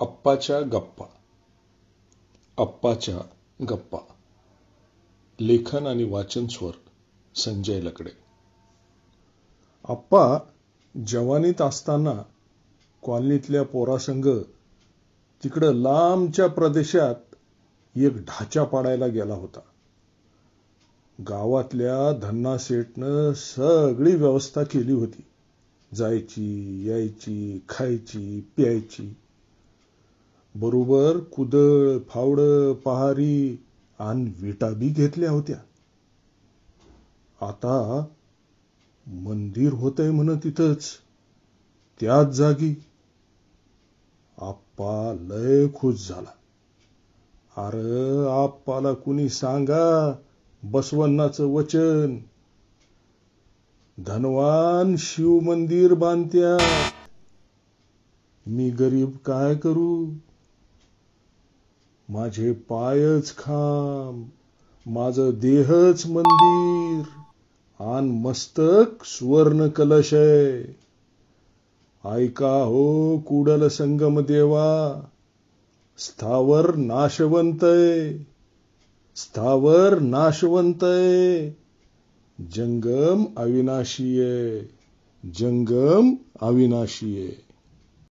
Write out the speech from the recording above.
अप्पाच्या गप्पा अप्पाच्या गप्पा लेखन आणि वाचन स्वर संजय लकडे अप्पा जवानीत असताना कॉलनीतल्या पोरासंग तिकडं लांबच्या प्रदेशात एक ढाचा पाडायला गेला होता गावातल्या धन्ना सेटनं सगळी व्यवस्था केली होती जायची यायची खायची प्यायची बरोबर कुदळ फावड पहारी आणि बी घेतल्या होत्या आता मंदिर होतय म्हण तिथच त्याच जागी आप्पा लय खुश झाला अरे आप्पाला कुणी सांगा बसवन्नाचं वचन धनवान शिव मंदिर बांधत्या मी गरीब काय करू माझे पायच खांब माझ देहच मंदिर आन मस्तक सुवर्ण कलश ऐका हो कुडल संगम देवा स्थावर नाशवंतय स्थावर नाशवंतय जंगम अविनाशीय जंगम अविनाशीय